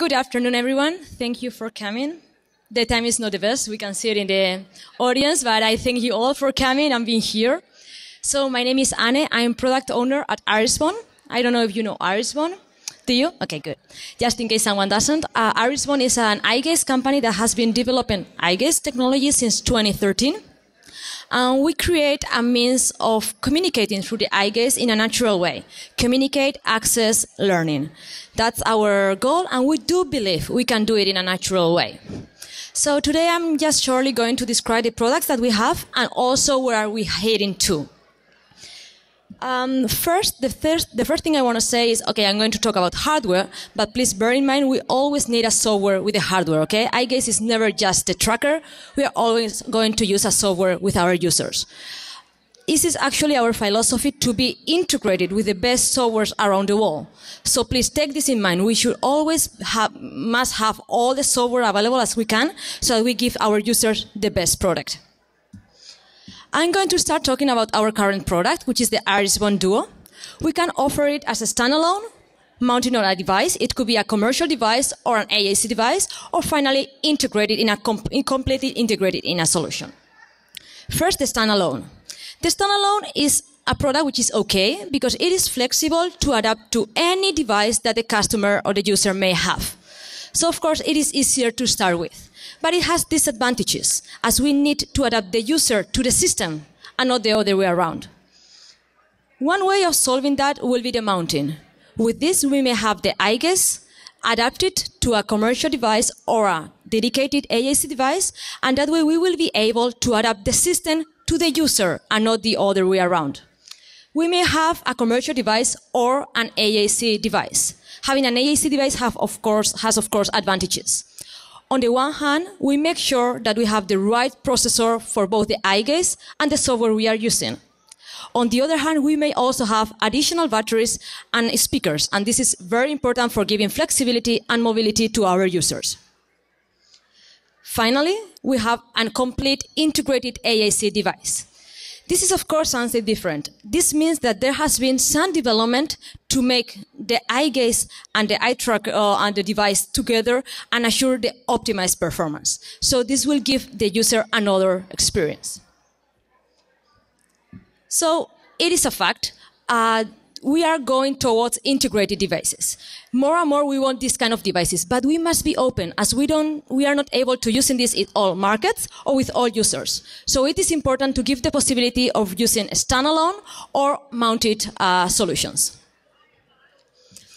Good afternoon, everyone. Thank you for coming. The time is not the best. We can see it in the audience, but I thank you all for coming and being here. So my name is Anne. I'm product owner at Irisbon. I don't know if you know Irisbon. Do you? Okay, good. Just in case someone doesn't, uh, Irisbon is an iGAS company that has been developing iGAS technology since 2013. And we create a means of communicating through the gaze in a natural way. Communicate, access, learning. That's our goal, and we do believe we can do it in a natural way. So today I'm just shortly going to describe the products that we have and also where are we heading to. Um, first, the first, the first thing I want to say is, okay, I'm going to talk about hardware, but please bear in mind we always need a software with the hardware, okay? I guess it's never just a tracker. We are always going to use a software with our users. This is actually our philosophy to be integrated with the best softwares around the world. So please take this in mind. We should always have, must have all the software available as we can so that we give our users the best product. I'm going to start talking about our current product, which is the Iris Bond Duo. We can offer it as a standalone, mounted on a device. It could be a commercial device or an AAC device, or finally integrated in a completely integrated in a solution. First, the standalone. The standalone is a product which is okay because it is flexible to adapt to any device that the customer or the user may have. So, of course, it is easier to start with. But it has disadvantages as we need to adapt the user to the system and not the other way around. One way of solving that will be the mounting. With this, we may have the iGuess adapted to a commercial device or a dedicated AAC device, and that way we will be able to adapt the system to the user and not the other way around. We may have a commercial device or an AAC device. Having an AAC device have of course, has of course advantages on the one hand, we make sure that we have the right processor for both the iGaze and the software we are using. On the other hand, we may also have additional batteries and speakers, and this is very important for giving flexibility and mobility to our users. Finally, we have a complete integrated AAC device. This is, of course, something different. This means that there has been some development to make the eye gaze and the eye tracker uh, and the device together and assure the optimized performance. So this will give the user another experience. So it is a fact. Uh, we are going towards integrated devices. More and more we want this kind of devices, but we must be open as we don't, we are not able to use in this in all markets or with all users. So it is important to give the possibility of using standalone or mounted uh, solutions.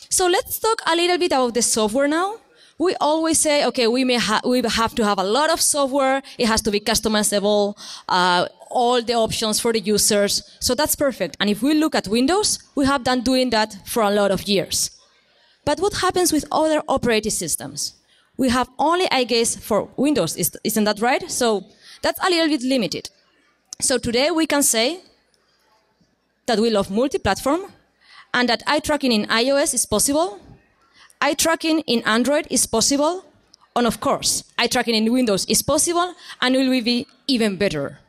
So let's talk a little bit about the software now we always say, okay, we may ha we have to have a lot of software. It has to be customizable. Uh, all the options for the users. So that's perfect. And if we look at Windows, we have done doing that for a lot of years. But what happens with other operating systems? We have only, I guess, for Windows, isn't that right? So that's a little bit limited. So today we can say that we love multi-platform and that eye tracking in iOS is possible, eye tracking in Android is possible, and of course, eye tracking in Windows is possible and will be even better.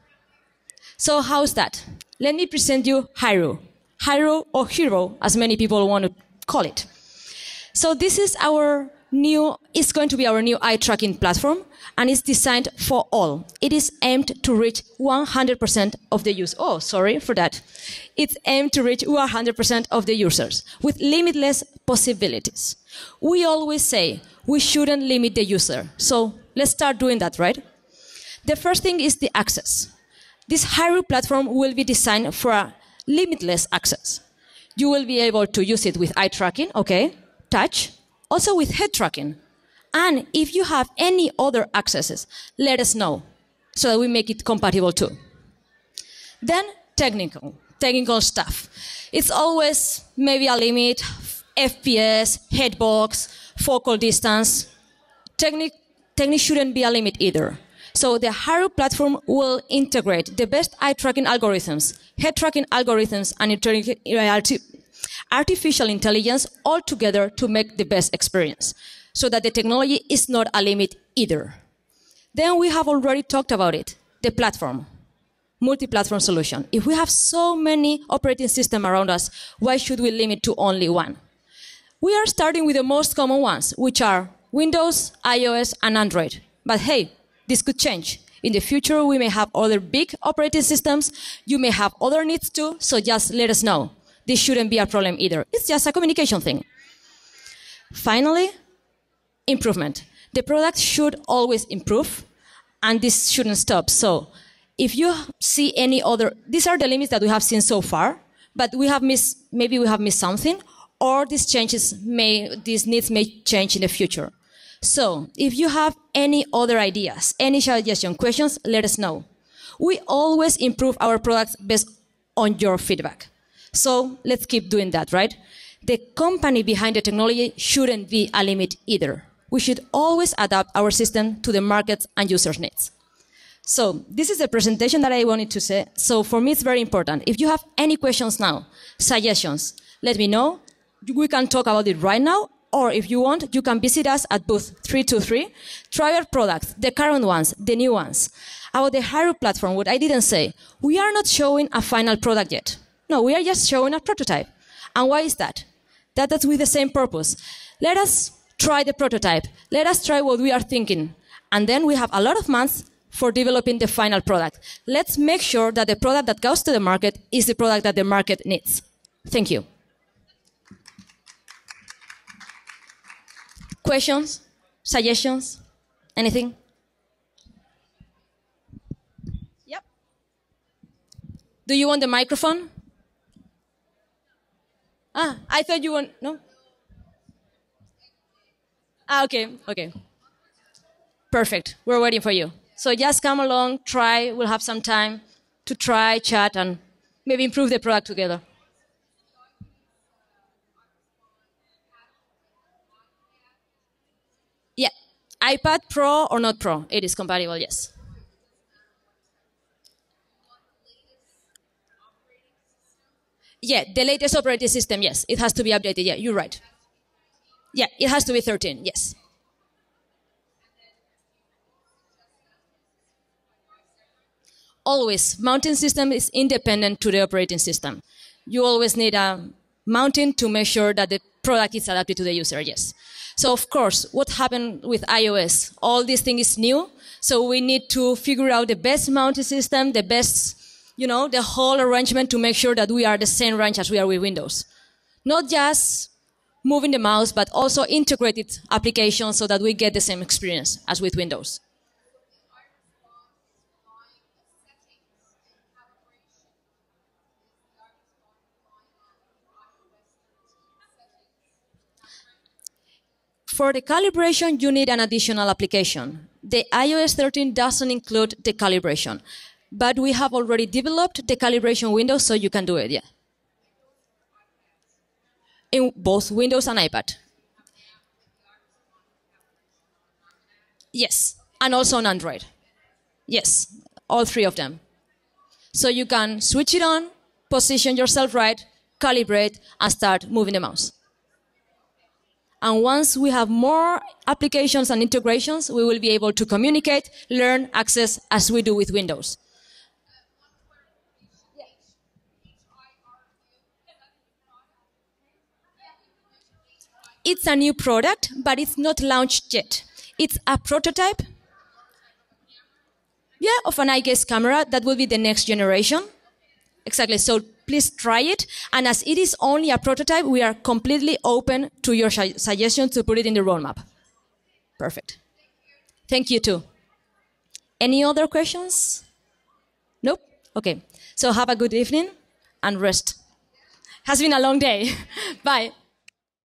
So how's that? Let me present you Hiro. Hiro or Hero, as many people want to call it. So this is our new, it's going to be our new eye tracking platform and it's designed for all. It is aimed to reach 100% of the users. Oh, sorry for that. It's aimed to reach 100% of the users with limitless possibilities. We always say we shouldn't limit the user. So let's start doing that, right? The first thing is the access. This Hyrule platform will be designed for limitless access. You will be able to use it with eye tracking, okay, touch, also with head tracking. And if you have any other accesses, let us know so that we make it compatible too. Then technical, technical stuff. It's always maybe a limit, FPS, head box, focal distance. Technic technique shouldn't be a limit either. So the Haru platform will integrate the best eye tracking algorithms, head tracking algorithms, and uh, artificial intelligence all together to make the best experience so that the technology is not a limit either. Then we have already talked about it, the platform multi-platform solution. If we have so many operating systems around us, why should we limit to only one? We are starting with the most common ones, which are Windows, iOS, and Android. But hey, this could change. In the future, we may have other big operating systems. You may have other needs too, so just let us know. This shouldn't be a problem either. It's just a communication thing. Finally, improvement. The product should always improve, and this shouldn't stop. So, if you see any other, these are the limits that we have seen so far, but we have missed, maybe we have missed something, or these changes may, these needs may change in the future. So if you have any other ideas, any suggestion, questions, let us know. We always improve our products based on your feedback. So let's keep doing that, right? The company behind the technology shouldn't be a limit either. We should always adapt our system to the markets and users' needs. So this is the presentation that I wanted to say. So for me, it's very important. If you have any questions now, suggestions, let me know. We can talk about it right now or if you want, you can visit us at booth 323. Try our products, the current ones, the new ones. About the Hyrule platform, what I didn't say, we are not showing a final product yet. No, we are just showing a prototype. And why is that that's with the same purpose. Let us try the prototype. Let us try what we are thinking. And then we have a lot of months for developing the final product. Let's make sure that the product that goes to the market is the product that the market needs. Thank you. Questions? Suggestions? Anything? Yep. Do you want the microphone? Ah, I thought you want no. Ah, okay, okay. Perfect. We're waiting for you. So just come along, try. We'll have some time to try, chat, and maybe improve the product together. iPad Pro or not Pro? It is compatible, yes. Yeah, the latest operating system, yes. It has to be updated, yeah, you're right. Yeah, it has to be 13, yes. Always, mounting system is independent to the operating system. You always need a mounting to make sure that the product is adapted to the user, yes. So of course, what happened with iOS? All this thing is new. So we need to figure out the best mounting system, the best, you know, the whole arrangement to make sure that we are the same range as we are with Windows. Not just moving the mouse, but also integrated applications so that we get the same experience as with Windows. For the calibration, you need an additional application. The iOS 13 doesn't include the calibration, but we have already developed the calibration window so you can do it, yeah. In both Windows and iPad. Yes, and also on Android. Yes, all three of them. So you can switch it on, position yourself right, calibrate, and start moving the mouse. And once we have more applications and integrations, we will be able to communicate, learn, access as we do with Windows. It's a new product, but it's not launched yet. It's a prototype, yeah, of an IGS camera that will be the next generation. Exactly. So please try it. And as it is only a prototype, we are completely open to your suggestion to put it in the roadmap. Perfect. Thank you too. Any other questions? Nope? Okay. So have a good evening and rest. Has been a long day. Bye.